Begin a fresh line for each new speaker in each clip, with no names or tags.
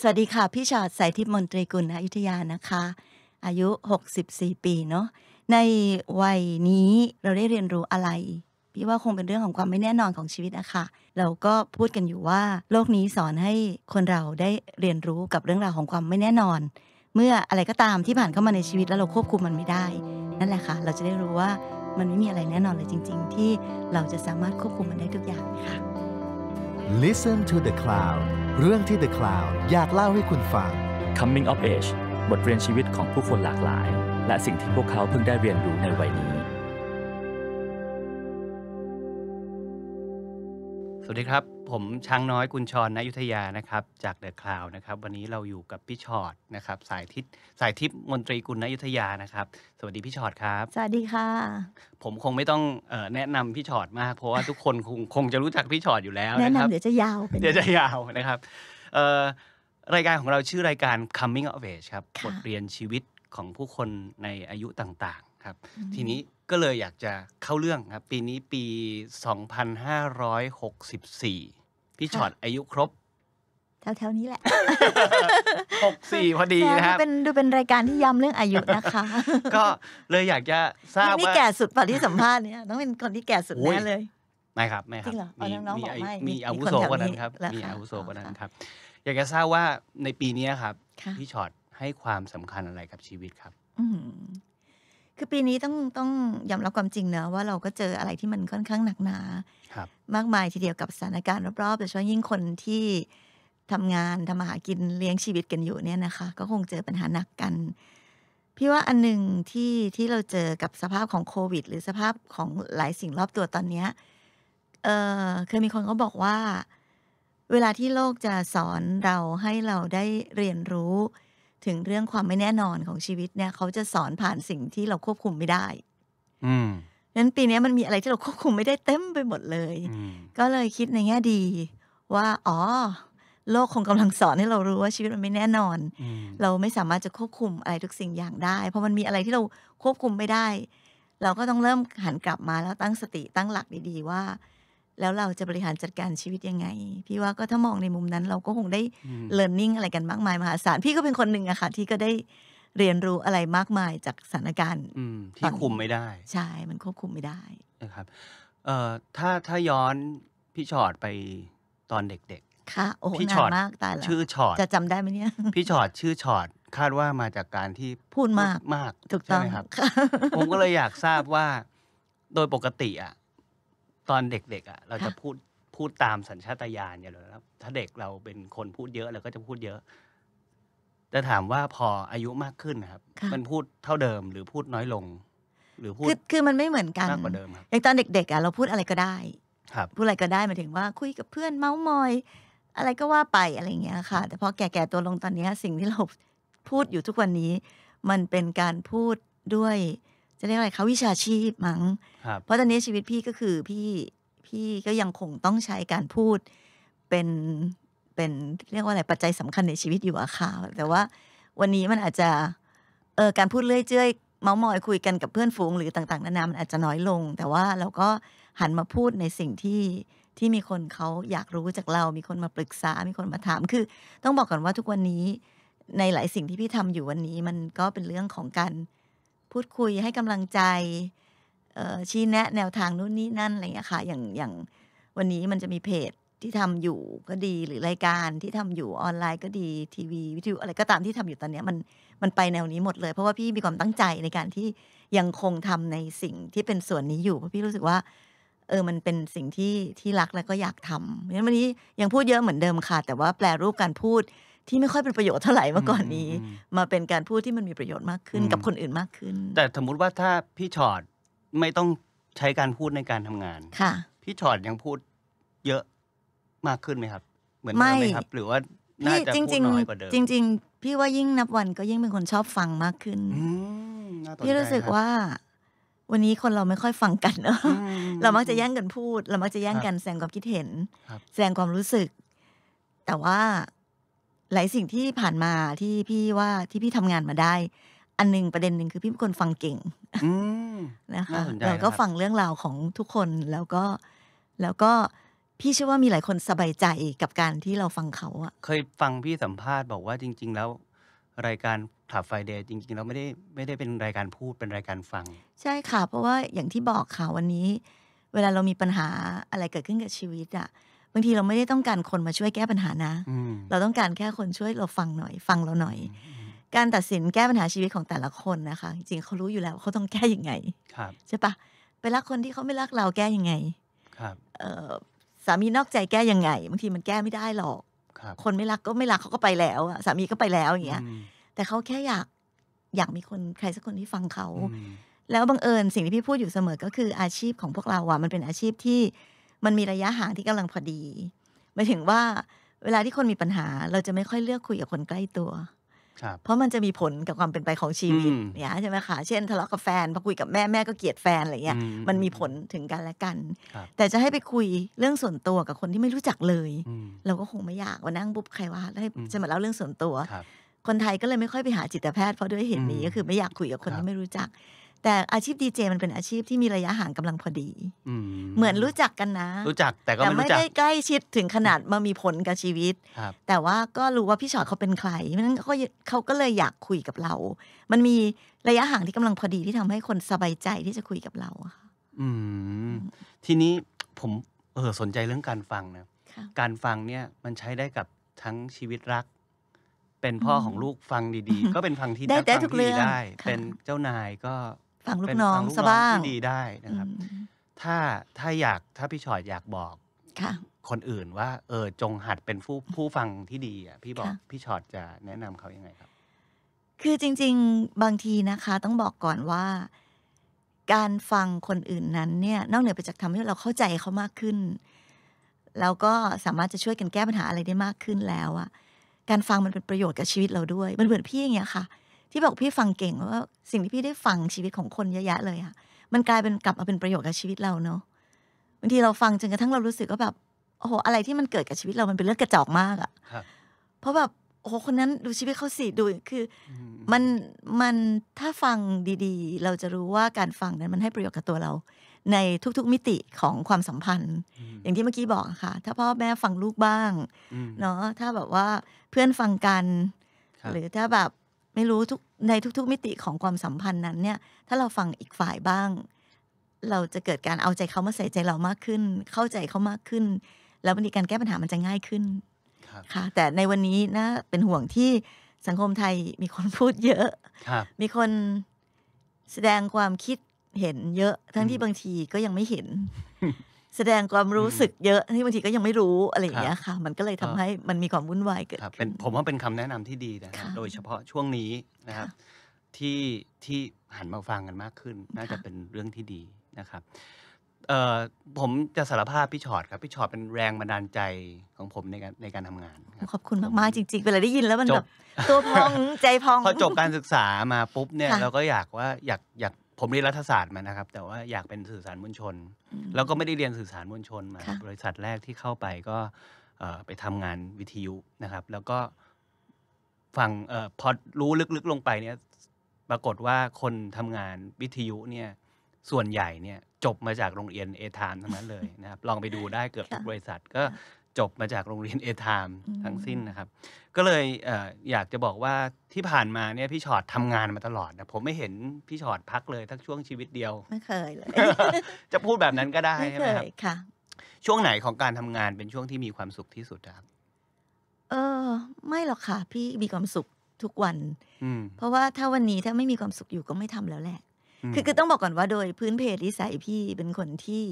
สวัสดีค่ะพี่ชอดสายทิพย์มนตรีกุลอยุธยานะคะ อายุ 64 ปีเนาะในวัยนี้เราได้เรียนรู้อะไรพี่ว่าคงเป็นเรื่องของความไม่แน่นอนของชีวิตอะค่ะเราก็พูดกันอยู่ว่าโลกนี้สอนให้คนเราได้เรียนรู้กับเรื่องราวของความไม่แน่นอน เมื่ออะไรก็ตามที่ผ่านเข้ามาในชีวิตแล้วเราควบคุมมันไม่ได้ นั่นแหละค่ะ เราจะได้รู้ว่ามันไม่มีอะไรแน่นอนเลยจริง ๆ ที่เราจะสามารถควบคุมมันได้ทุกอย่างค่ะ
Listen to the Cloud เรื่องที่ The Cloud อยากเล่าให้คุณฟัง Coming of Age บทเรียนชีวิตของผู้คนหลากหลาย และสิ่งที่พวกเขาเพิ่งได้เรียนรู้ในวัยนี้สวัสดีครับ ผมช้างน้อยกุญชรนายุทธยานะครับจากเดอะคลาวนะครับวันนี้เราอยู่กับพี่ชอดนะครับสายทิศสายทิพย์มนตรีกุลนายุทธยานะครับ สวัสดีพี่ชอดครับสวัสดีค่ะ ผมคงไม่ต้องเออแนะนำพี่ชอดมาก เพราะว่าทุกคนคงคงจะรู้จักพี่ชอดอยู่แล้วแนะนครับนำเดี๋ยวจ
ะยาวเดี๋ยวจะยาว
นะครับเอ่อรายการของเราชื่อรายการ coming of age ครับบทเรียนชีวิตของผู้คนในอายุต่าง ๆครับ ทีนี้ก็เลยอยากจะเข้าเรื่องครับปีนี้ปี 2564 พี่ช็อตอายุครบ แถวๆนี้แหละหกสี่พอดีนะครับเป็น
ดูเป็นรายการที่ย้ำเรื่องอายุนะคะ ก็
เลยอยากจะทราบว่านี่แก่สุด
ป่ะที่สัมภาษณ์เนี่ยต้องเป็นคนที่แก่สุดแน่เลย
ไม่ครับไม่ครับมีมีมีอาวุโสกว่านั้นครับ มีอาวุโสกว่านั้นครับอยากจะทราบว่าในปีนี้ครับ พี่ช็อตให้ความสำคัญอะไรกับชีวิตครับ
คือปีนี้ต้องต้องยอมรับความจริงเนะว่าเราก็เจออะไรที่มันค่อนข้างหนักหนาครับ มากมายทีเดียวกับสถานการณ์รอบๆแต่ชพาะยิ่งคนที่ทำงานทำมาหากินเลี้ยงชีวิตกันอยู่เนี่ยนะคะ ก็คงเจอปัญหาหนักกัน พี่ว่าอันหนึ่งที่ที่เราเจอกับสภาพของโควิด หรือสภาพของหลายสิ่งรอบตัวตอนเนี้ยเออเคยมีคนเขาบอกว่า เวลาที่โลกจะสอนเราให้เราได้เรียนรู้ถึงเรื่องความไม่แน่นอนของชีวิตเนี่ยเขาจะสอนผ่านสิ่งที่เราควบคุมไม่ได้ อืนั้นปีนี้มันมีอะไรที่เราควบคุมไม่ได้เต็มไปหมดเลย ก็เลยคิดในแง่ดีว่า อ๋อ โลกคงกำลังสอนให้เรารู้ว่าชีวิตมันไม่แน่นอน เราไม่สามารถจะควบคุมอะไรทุกสิ่งอย่างได้ เพราะมันมีอะไรที่เราควบคุมไม่ได้ เราก็ต้องเริ่มหันกลับมาแล้วตั้งสติตั้งหลักดีๆว่าแล้วเราจะบริหารจัดการชีวิตยังไง พี่ว่าก็ถ้ามองในมุมนั้น เราก็คงได้เลิร์นนิ่งอะไรกันมากมายมหาศาลพี่ก็เป็นคนหนึ่งอะค่ะที่ก็ได้เรียนรู้อะไรมากมายจากสถานการณ์
ที่คุมไม่ได้
ใช่ มันควบคุมไม่ได้
นะครับเอ่อถ้าถ้าย้อนพี่ชอดไปตอนเด็กๆค
่ะโอ้ี่ชอดมาก ตายแล้วชื่อชอดจะจำได้ไหมเนี่ย
พี่ชอดชื่อชอดคาดว่ามาจากการที่พูดมาก
มากถูกต้องครับ
ผมก็เลยอยากทราบว่าโดยปกติ อ่ะตอนเด็กๆอ่ะเราจะพูดพูดตามสัญชาตญาณอย่างเดียวครับ ถ้าเด็กเราเป็นคนพูดเยอะเราก็จะพูดเยอะ แต่ถามว่าพออายุมากขึ้นครับ มันพูดเท่าเดิมหรือพูดน้อยลง หรือพูด คือ
คือมันไม่เหมือนกันมากกว่าเดิมครับอย่างตอนเด็กๆอ่ะเราพูดอะไรก็ได้ ครับ พูดอะไรก็ได้หมายถึงว่าคุยกับเพื่อนเมา์มอย อะไรก็ว่าไปอะไรอย่างเงี้ยค่ะ แต่พอแก่ๆ ตัวลงตอนนี้สิ่งที่เราพูดอยู่ทุกวันนี้ มันเป็นการพูดด้วยจะเรียกอะไรเขาวิชาชีพมั้ง เพราะ ตอนนี้ชีวิตพี่ก็คือ พี่พี่ก็ยังคงต้องใช้การพูดเป็นเป็นเรียกว่าอะไรปัจจัยสำคัญในชีวิตอยู่อะค่ะแต่ว่าวันนี้มันอาจจะเออการพูดเลื่อยเจื้อยเมาสมอยคุยกันกับเพื่อนฝูงหรือต่างๆ นานามันอาจจะน้อยลง แต่ว่าเราก็หันมาพูดในสิ่งที่ที่มีคนเขาอยากรู้จากเรา มีคนมาปรึกษามีคนมาถามคือ ต้องบอกก่อนว่าทุกวันนี้ในหลายสิ่งที่พี่ทำอยู่วันนี้มันก็เป็นเรื่องของการพูดคุยให้กำลังใจชี้แนะแนวทางนู่นนี่นั่นอะไรอย่างี้ค่ะอย่างอย่างวันนี้มันจะมีเพจที่ทำอยู่ก็ดีหรือรายการที่ทำอยู่ออนไลน์ ก็ดีทีวีวิทยุอะไรก็ตามที่ทำอยู่ตอนนี้มันมันไปแนวนี้หมดเลยเพราะว่าพี่มีความตั้งใจในการที่ยังคงทำในสิ่งที่เป็นส่วนนี้อยู่ เพราะพี่รู้สึกว่า เออมันเป็นสิ่งที่ที่รักแล้วก็อยากทำเพราะฉะนั้นวันนี้ยังพูดเยอะเหมือนเดิมค่ะแต่ว่าแปลรูปการพูดที่ไม่ค่อยเป็นประโยชน์เท่าไหร่เมื่อก่อนนี้ มาเป็นการพูดที่มันมีประโยชน์มากขึ้น กับคนอื่นมากขึ้น
แต่สมมติว่าถ้าพี่ชอดไม่ต้องใช้การพูดในการทำงาน ค่ะ พี่ชอดยังพูดเยอะมากขึ้นไหมครับ เหมือนเดิมไหมครับ หรือว่าน่าจะพูดน้อยกว่าเดิมจริงจริง
พี่ว่ายิ่งนับวันก็ยิ่งเป็นคนชอบฟังมากขึ้นพี่รู้สึกว่า วันนี้คนเราไม่ค่อยฟังกันเนาะเรามักจะแย่งกันพูด เรามักจะแย่งกันแสดงความคิดเห็นแสดงความรู้สึก แต่ว่าหลายสิ่งที่ผ่านมาที่พี่ว่าที่พี่ทำงานมาได้ อันนึงประเด็นหนึ่งคือพี่เป็นคนฟังเก่งนะคะแล้วก็ฟังเรื่องราวของทุกคนแล้วก็ แล้วก็พี่เชื่อว่ามีหลายคนสบายใจกับการที่เราฟังเขาอะ
เคยฟังพี่สัมภาษณ์บอกว่าจริงๆแล้ว รายการถับไฟเดย์จริงๆแล้วไม่ได้ไม่ได้เป็นรายการพูดเป็นรายการฟัง
ใช่ค่ะเพราะว่าอย่างที่บอกค่ะวันนี้ เวลาเรามีปัญหาอะไรเกิดขึ้นกับชีวิตอะบางทีเราไม่ได้ต้องการคนมาช่วยแก้ปัญหานะ เราต้องการแค่คนช่วยเราฟังหน่อย ฟังเราหน่อย การตัดสินแก้ปัญหาชีวิตของแต่ละคนนะคะ จริงเขารู้อยู่แล้วเขาต้องแก้ยังไงใช่ปะไปรักคนที่เขาไม่รักเราแก้ยังไงสามีนอกใจแก้ยังไงบางทีมันแก้ไม่ได้หรอก คนไม่รักก็ไม่รักเขาก็ไปแล้ว สามีก็ไปแล้วอย่างเงี้ยแต่เขาแค่อยากอยากมีคนใครสักคนที่ฟังเขาแล้วบังเอิญสิ่งที่พี่พูดอยู่เสมอก็คืออาชีพของพวกเราอะมันเป็นอาชีพที่มันมีระยะห่างที่กำลังพอดีหมายถึงว่าเวลาที่คนมีปัญหาเราจะไม่ค่อยเลือกคุยกับคนใกล้ตัวเพราะมันจะมีผลกับความเป็นไปของชีวิตเนี่ยใช่ไหมคะเช่น ทะเลาะกับแฟนพอคุยกับแม่ แม่ก็เกลียดแฟนอะไรเงี้ยมันมีผลถึงกันและกัน แต่จะให้ไปคุยเรื่องส่วนตัวกับคนที่ไม่รู้จักเลย เราก็คงไม่อยากว่านั่งบุบใครว่าให้จะมาเล่าเรื่องส่วนตัวคนไทยก็เลยไม่ค่อยไปหาจิตแพทย์เพราะด้วยเหตุนี้ ก็คือไม่อยากคุยกับคนที่ไม่รู้จักแต่อาชีพดีเจมันเป็นอาชีพที่มีระยะห่างกำลังพอดีเหมือนรู้จักกันนะรู
้จักแต่ก็ไม่ได้ใ
กล้ชิดถึงขนาดมามีผลกับชีวิต แต่ว่าก็รู้ว่าพี่ชอตเขาเป็นใครเพราะนั้นเขาเขาก็เลยอยากคุยกับเรา มันมีระยะห่างที่กำลังพอดีที่ทำให้คนสบายใจที่จะคุยกับเราค่ะ
อืม ทีนี้ผมเออสนใจเรื่องการฟังนะการฟังเนี่ยมันใช้ได้กับทั้งชีวิตรัก เป็นพ่อของลูกฟังดีๆ ก็เป็นฟังที่ได้ทุกเรื่องได้เป็นเจ้านายก็ฟังลูกน้องซะบ้างที่ดีได้นะครับ ถ้าถ้าอยากถ้าพี่ชอยอยากบอกค่ะคนอื่นว่าเออจงหัดเป็นผู้ผู้ฟังที่ดีอ่ะ พี่บอกพี่ชอตจะแนะนำเขายังไงครับ
คือจริงๆ บางทีนะคะต้องบอกก่อนว่า การฟังคนอื่นนั้นเนี่ยนอกเหนือไปจากทำให้เราเข้าใจเขามากขึ้น แล้วก็สามารถจะช่วยกันแก้ปัญหาอะไรได้มากขึ้นแล้วอะการฟังมันเป็นประโยชน์กับชีวิตเราด้วยมันเหมือนพี่อย่างเงี้ยค่ะที่บอกพี่ฟังเก่งว่าสิ่งที่พี่ได้ฟังชีวิตของคนเยอะแยะเลยอะมันกลายเป็นกลับมาเป็นประโยชน์กับชีวิตเราเนาะบางทีเราฟังจนกระทั่งเรารู้สึกว่าแบบโอ้โห อะไรที่มันเกิดกับชีวิตเรามันเป็นเรื่องกระจอกมากอะเพราะแบบโอ้โหคนนั้นดูชีวิตเขาสิดูคือมันมันถ้าฟังดีๆ เราจะรู้ว่าการฟังนั้นมันให้ประโยชน์กับตัวเรา ในทุกๆมิติของความสัมพันธ์ อย่างที่เมื่อกี้บอกค่ะ ถ้าพ่อแม่ฟังลูกบ้างเนาะถ้าแบบว่าเพื่อนฟังกัน หรือถ้าแบบไม่รู้ทุกในทุกๆ มิติของความสัมพันธ์นั้น เนี่ยถ้าเราฟังอีกฝ่ายบ้าง เราจะเกิดการเอาใจเขามาใส่ใจเรามากขึ้น เข้าใจเขามากขึ้น แล้วบางทีการแก้ปัญหามันจะง่ายขึ้นค่ะ แต่ในวันนี้นะ เป็นห่วงที่สังคมไทย มีคนพูดเยอะมีคนแสดงความคิดเห็นเยอะ ทั้งที่บางทีก็ยังไม่เห็นแสดงความรู้สึกเยอะที่บางทีก็ยังไม่รู้อะไรอย่างเงี้ยค่ะ มันก็เลยทำให้มันมีความวุ่นวายเกิด
ขึ้นผมว่าเป็นคำแนะนำที่ดีนะครับโดยเฉพาะช่วงนี้นะครับที่ที่หันมาฟังกันมากขึ้น น่าจะเป็นเรื่องที่ดีนะครับ ผมจะสารภาพพี่ชอดครับพี่ชอดเป็นแรงบันดาลใจของผมในการในการทำงาน
ขอบคุณมากๆจริงๆเวลาได้ยินแล้วมันแบบตัวพองใจพองพอจบกา
รศึกษามาปุ๊บเนี่ยเราก็อยากว่าอยากอยากผมเรียนรัฐศาสตร์มานะครับ แต่ว่าอยากเป็นสื่อสารมวลชน แล้วก็ไม่ได้เรียนสื่อสารมวลชนมาบริษัทแรกที่เข้าไปก็ไปทำงานวิทยุนะครับ แล้วก็ฟังพอรู้ลึกๆลงไปเนี่ยปรากฏว่าคนทำงานวิทยุเนี่ยส่วนใหญ่เนี่ยจบมาจากโรงเรียนเอทานทั้งนั้นเลยนะครับลองไปดูได้เกือบทุกบริษัทก็จบมาจากโรงเรียนเอทามทั้งสิ้นนะครับ ก็เลยเออยากจะบอกว่าที่ผ่านมาเนี่ยพี่ชอดทำงานมาตลอดนะ ผมไม่เห็นพี่ชอดพักเลยทั้งช่วงชีวิตเดียว ไม่เคยเลยจะพูดแบบนั้นก็ได้ใช่ไหมครับค่ะ ช่วงไหนของการทำงานเป็นช่วงที่มีความสุขที่สุดครับ
เออ ไม่หรอกค่ะพี่มีความสุขทุกวันเพราะว่าถ้าวันนี้ถ้าไม่มีความสุขอยู่ก็ไม่ทำแล้วแหละคือคือต้องบอกก่อนว่าโดยพื้นเพนิสัยพี่ เป็นคนที่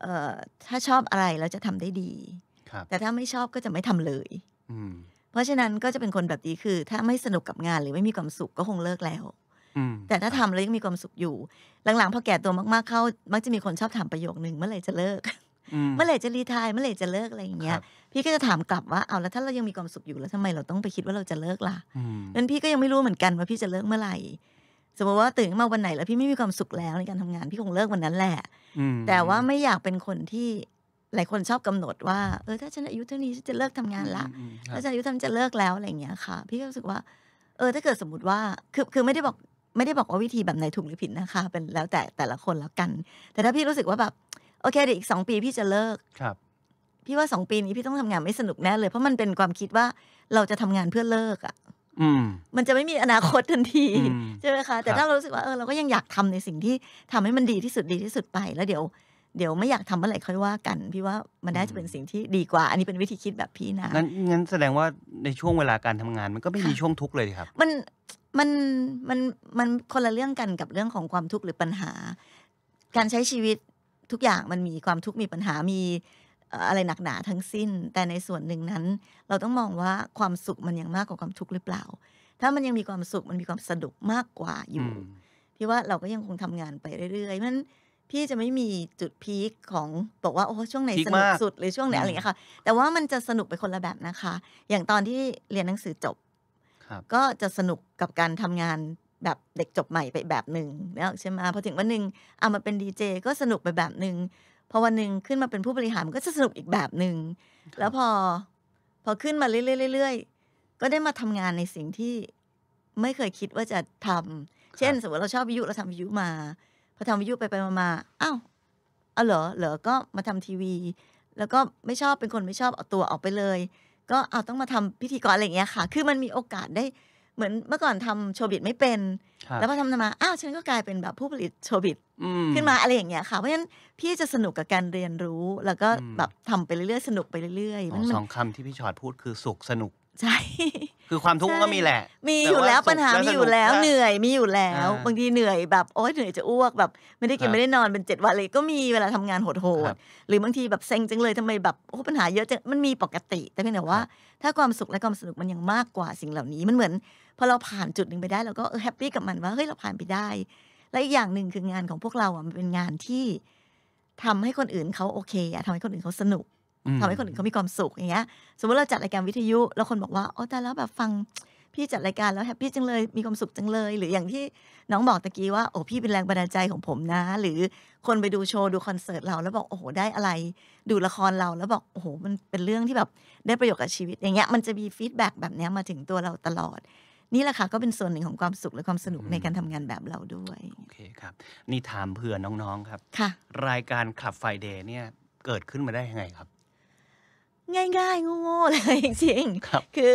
เออถ้าชอบอะไรแล้วจะทำได้ดีแต่ถ้าไม่ชอบก็จะไม่ทำเลย เพราะฉะนั้นก็จะเป็นคนแบบนี้คือถ้าไม่สนุกกับงานหรือไม่มีความสุขก็คงเลิกแล้ว แต่ถ้าทำแล้วยังมีความสุขอยู่ หลังๆพอแก่ตัวมากๆเข้า มักจะมีคนชอบถามประโยคหนึ่งเมื่อไหร่จะเลิก เมื่อไหร่จะรีทายเมื่อไหร่จะเลิกอะไรอย่างเงี้ย พี่ก็จะถามกลับว่าเอาแล้วถ้าเรายังมีความสุขอยู่แล้วทำไมเราต้องไปคิดว่าเราจะเลิกล่ะนั้นพี่ก็ยังไม่รู้เหมือนกันว่าพี่จะเลิกเมื่อไหร่ สมมติว่าตื่นมาวันไหนแล้วพี่ไม่มีความสุขแล้ว ในการทำงานพี่คงเลิกวันนั้นแหละแต่ว่าไม่อยากเป็นคนที่หลายคนชอบกำหนดว่าเออถ้าฉันอายุเท่านี้ฉันจะเลิกทำงานละถ้าฉันอายุเท่านี้จะเลิกแล้วอะไรเงี้ยค่ะ พี่ก็รู้สึกว่า เออถ้าเกิดสมมติว่าคือคือไม่ได้บอกไม่ได้บอกว่าวิธีแบบไหนถูกหรือผิดนะคะ เป็นแล้วแต่แต่ละคนแล้วกัน แต่ถ้าพี่รู้สึกว่าแบบโอเคเดี๋ยวอีกสองปีพี่จะเลิกครับ พี่ว่าสองปีนี้พี่ต้องทำงานไม่สนุกแน่เลย เพราะมันเป็นความคิดว่าเราจะทำงานเพื่อเลิกอ่ะมันจะไม่มีอนาคตทันทีใช่ไหมคะแต่ถ้าเรารู้สึกว่าเออเราก็ยังอยากทำในสิ่งที่ทำให้มันดีที่สุดดีที่สุดไปแล้วเดี๋ยวเดี๋ยวไม่อยากทำเมื่อไหร่ค่อยว่ากัน พี่ว่ามันน่าจะเป็นสิ่งที่ดีกว่า อันนี้เป็นวิธีคิดแบบพี่นะง
ั้นงั้นแสดงว่าในช่วงเวลาการทำงาน มันก็ไม่มีช่วงทุกข์เลยครับ
มัน มันมันมันคนละเรื่องกันกับเรื่องของความทุกข์หรือปัญหา การใช้ชีวิตทุกอย่างมันมีความทุกข์มีปัญหามีอะไรหนักหนาทั้งสิ้น แต่ในส่วนหนึ่งนั้น เราต้องมองว่าความสุขมันยังมากกว่าความทุกข์หรือเปล่า ถ้ามันยังมีความสุขมันมีความสนุกมากกว่าอยู่พี่ว่าเราก็ยังคงทำงานไปเรื่อยๆมันพี่จะไม่มีจุดพีคของ บอกว่า โอ้ช่วงไหนสนุกสุดหรือช่วงไหนอะไรอย่างเงี้ยค่ะ แต่ว่ามันจะสนุกไปคนละแบบนะคะ อย่างตอนที่เรียนหนังสือจบ ก็จะสนุกกับการทำงานแบบเด็กจบใหม่ไปแบบหนึ่งแล้วใช่ไหมพอถึงวันหนึ่งเอามาเป็นดีเจก็สนุกไปแบบหนึ่งพอวันหนึ่งขึ้นมาเป็นผู้บริหารมันก็จะสนุกอีกแบบหนึ่งแล้วพอพอขึ้นมาเรื่อยๆก็ได้มาทำงานในสิ่งที่ไม่เคยคิดว่าจะทำ เช่นสมมติเราชอบวิทยุเราทำวิทยุมาพอทำวิทยุไปไปมาาอ้าว เอาเหรอ เหรอก็มาทำทีวี แล้วก็ไม่ชอบเป็นคนไม่ชอบเอาตัวออกไปเลย ก็เอาต้องมาทำพิธีกรอะไรอย่างเงี้ยค่ะ คือมันมีโอกาสได้เหมือนเมื่อก่อนทำโชว์บิดไม่เป็น แล้วพอทำมา อ้าวฉันก็กลายเป็นแบบผู้ผลิตโชว์บิดขึ้นมาอะไรอย่างเงี้ยค่ะ เพราะฉะนั้นพี่จะสนุกกับการเรียนรู้ แล้วก็แบบทำไปเรื่อยๆสนุกไปเรื่อยๆสอง
คำที่พี่ชอดพูดคือสุข สนุกใช่ คือความทุกข์ก็มีแหละ มีอยู่แล้ว ปัญหามีอยู่แล้ว เหนื่อย
มีอยู่แล้ว บางที เหนื่อย แบบโอ๊ยเหนื่อย จะ อ้วก แบบ ไม่ ได้ กิน ไม่ ได้ นอน เป็นเจ็ดวัน เลย ก็มี เวลาทำงาน โหดๆหรือ บางที แบบ เซ็ง จังเลยทำไม แบบโอ้ปัญหา เยอะจังมัน มี ปกติ แต่เพียงแต่ว่า ถ้า ความ สุข และ ความ สนุก มัน ยัง มาก กว่า สิ่ง เหล่า นี้ มัน เหมือน พอ เรา ผ่าน จุดหนึ่งไป ได้เราก็แฮปปี้กับ มัน ว่า เฮ้ย เรา ผ่าน ไป ได้ และ อีก อย่างหนึ่งคืองานของพวกเราอ่ะมันเป็นงานที่ทำให้คนอื่นเขาโอเคอะทำให้คนอื่นเขาสนุกทำให้คนอื่นเขามีความสุขอย่างเงี้ยสมมติเราจัดรายการวิทยุแล้วคนบอกว่าโอ้แต่แล้วแบบฟังพี่จัดรายการแล้วแฮปปี้จังเลยมีความสุขจังเลย หรืออย่างที่น้องบอกตะกี้ว่าโอ้พี่เป็นแรงบันดาลใจของผมนะ หรือคนไปดูโชว์ดูคอนเสิร์ตเรา แล้วบอกโอ้โหได้อะไรดูละครเรา แล้วบอกโอ้โหมันเป็นเรื่องที่แบบได้ประโยชน์กับชีวิตอย่างเงี้ยมันจะมีฟีดแบ็กแบบเนี้ยมาถึงตัวเราตลอดนี่แหละค่ะก็เป็นส่วนหนึ่งของความสุขและความสนุกในการทำงานแบบเราด้วยโอ
เคครับนี่ถามเพื่อน้องๆครับค่ะรายการขับไฟเดย์เนี่ยเกิดขึ้นมาได้ยังไงครับ
ง่ายๆ โง่ๆเลยจริงคคือ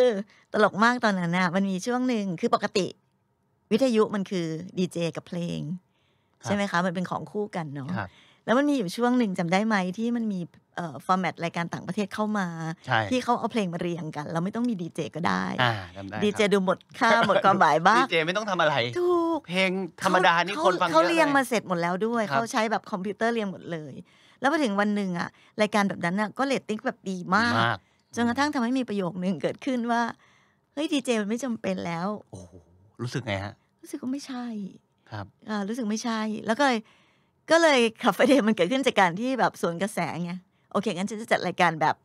ตลกมากตอนนั้นนะ มันมีช่วงหนึ่งคือปกติวิทยุมันคือดีเจกับเพลง ใช่ไหมคะ มันเป็นของคู่กันเนาะ แล้วมันมีอยู่ช่วงหนึ่งจำได้ไหมที่มันมีฟอร์แมตรายการต่างประเทศเข้ามา ที่เขาเอาเพลงมาเรียงกัน เราไม่ต้องมีดีเจก็ได้ดีเจดูหมดค่าหมดความหมายบ้างดีเจไม่ต้องทำอะไร ถูก เพลงธรรมดานี่คนฟังเขาเรียงมาเสร็จหมดแล้วด้วย เขาใช้แบบคอมพิวเตอร์เรียงหมดเลยแล้วพอถึงวันหนึ่งอะรายการแบบนั้นอะก็เลตติ้งแบบดีมากมากจนกระทั่งทำให้มีประโยคหนึ่งเกิดขึ้นว่าเฮ้ยดีเจมันไม่จำเป็นแล้ว
โอ้โหรู้สึกไงฮะ
รู้สึกว่าไม่ใช่ครับ อ่ารู้สึกไม่ใช่ แล้วก็เลยก็เลยคาเฟ่เดยมันเกิดขึ้นจากการที่แบบสวนกระแสไงโอเคงั้นฉันจะจัดรายการแบบ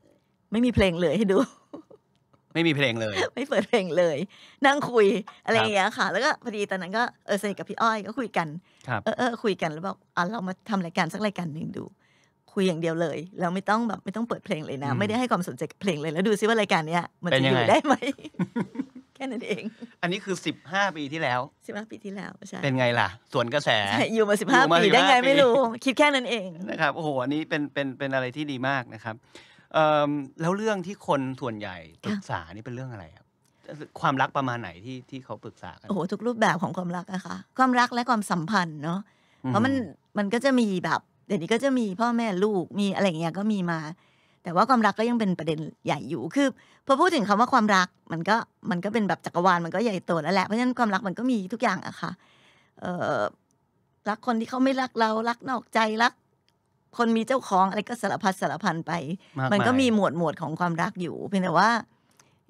ไม่มีเพลงเลยให้ดู ไม่มีเพลงเลย ไม่เปิดเพลงเลย นั่งคุยอะไรอย่างเงี้ยค่ะ แล้วก็พอดีตอนนั้นก็เออสนิทกับพี่อ้อยก็คุยกันเออเออคุยกันแล้วบอกอ่ะเรามาทำรายการสักรายการหนึ่งดูุยอย่างเดียวเลยแล้วไม่ต้องแบบไม่ต้องเปิดเพลงเลยนะไม่ได้ให้ความสนใจเพลงเลย แล้วดูซิว่ารายการเนี้ย มันจะอยู่ได้ไหม
แค่นั้นเอง อันนี้คือสิบห้าปีที่แล้วสิบห้าปีที่แล้วใช่เป็นไงล่ะสวนกระแสอยู่มาสิบห้าปีได้ไงไม่รู้ คิดแค่นั้นเองนะครับโอ้โหอันนี้เป็นเป็นเป็นอะไรที่ดีมากนะครับแล้วเรื่องที่คนส่วนใหญ่ปรึกษานี่เป็นเรื่องอะไรครับความรักประมาณไหนที่ที่เขาปรึกษากันโอ้โ
หทุกรูปแบบของความรักอะค่ะความรักและความสัมพันธ์เนาะเพราะมันมันก็จะมีแบบเดี๋ยวนี้ก็จะมีพ่อแม่ลูกมีอะไรเงี้ยก็มีมา แต่ว่าความรักก็ยังเป็นประเด็นใหญ่อยู่คือพอพูดถึงคำว่าความรักมันก็มันก็เป็นแบบจักรวาลมันก็ใหญ่โตแล้วแหละเพราะฉะนั้นความรักมันก็มีทุกอย่างอะค่ะ เออรักคนที่เขาไม่รักเรา รักนอกใจรักคนมีเจ้าของอะไรก็สารพัดสารพันไป มันก็มีหมวดหมวดของความรักอยู่เพียงแต่ว่า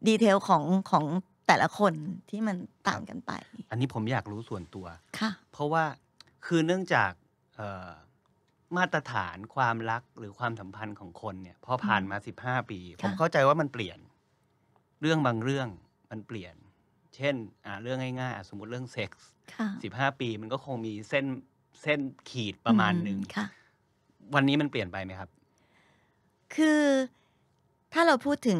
ดีเทลของของแต่ละคนที่มันต่างกันไป
อันนี้ผมอยากรู้ส่วนตัวค่ะเพราะว่าคือเนื่องจากมาตรฐานความรักหรือความสัมพันธ์ของคนเนี่ย พอผ่านมาสิบห้าปี ผมเข้าใจว่ามันเปลี่ยน เรื่องบางเรื่องมันเปลี่ยน เช่นอ่าเรื่องง่ายๆสมมติเรื่องเซ็กส์สิบห้าปีมันก็คงมีเส้นเส้นขีดประมาณหนึ่งวันนี้มันเปลี่ยนไปไหมครับ
คือถ้าเราพูดถึง